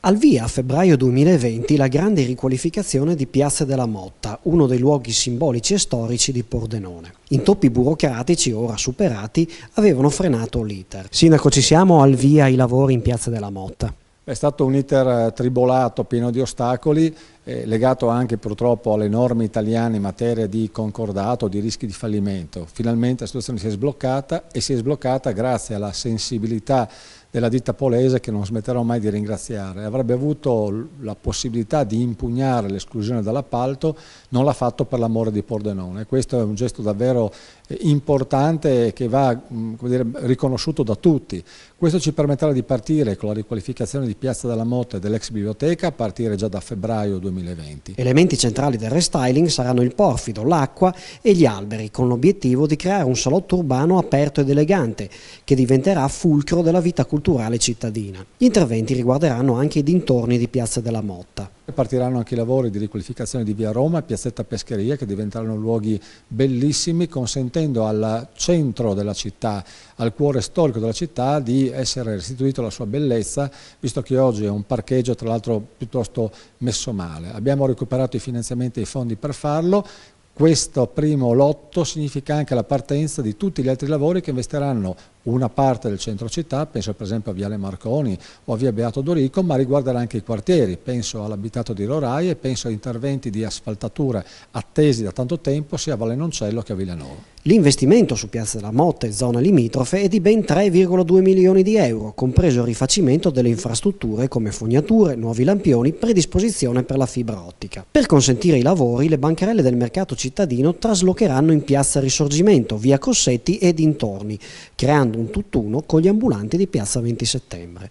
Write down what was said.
Al via a febbraio 2020 la grande riqualificazione di Piazza della Motta, uno dei luoghi simbolici e storici di Pordenone. Intoppi burocratici, ora superati, avevano frenato l'iter. Sindaco, ci siamo al via i lavori in Piazza della Motta. È stato un iter eh, tribolato, pieno di ostacoli eh, legato anche purtroppo alle norme italiane in materia di concordato, di rischi di fallimento. Finalmente la situazione si è sbloccata e si è sbloccata grazie alla sensibilità della ditta polese che non smetterò mai di ringraziare. Avrebbe avuto la possibilità di impugnare l'esclusione dall'appalto, non l'ha fatto per l'amore di Pordenone. Questo è un gesto davvero eh, importante che va mm, dire, riconosciuto da tutti. Questo ci permetterà di partire con la riqualificazione di Piazza della Motte e dell'ex biblioteca, a partire già da febbraio 2020 2020. Elementi centrali del restyling saranno il porfido, l'acqua e gli alberi, con l'obiettivo di creare un salotto urbano aperto ed elegante, che diventerà fulcro della vita culturale cittadina. Gli interventi riguarderanno anche i dintorni di Piazza della Motta partiranno anche i lavori di riqualificazione di via Roma e piazzetta Pescheria che diventeranno luoghi bellissimi consentendo al centro della città, al cuore storico della città di essere restituito la sua bellezza visto che oggi è un parcheggio tra l'altro piuttosto messo male. Abbiamo recuperato i finanziamenti e i fondi per farlo, questo primo lotto significa anche la partenza di tutti gli altri lavori che investiranno una parte del centro città, penso per esempio a Viale Marconi o a Via Beato Dorico, ma riguarderà anche i quartieri, penso all'abitato di Roraie, penso a interventi di asfaltatura attesi da tanto tempo sia a Valenoncello che a Villanova. L'investimento su Piazza della Motta e zona limitrofe è di ben 3,2 milioni di euro, compreso il rifacimento delle infrastrutture come fognature, nuovi lampioni, predisposizione per la fibra ottica. Per consentire i lavori, le bancarelle del mercato cittadino traslocheranno in Piazza Risorgimento, via Cossetti e dintorni, creando un tutt'uno con gli ambulanti di Piazza 20 settembre.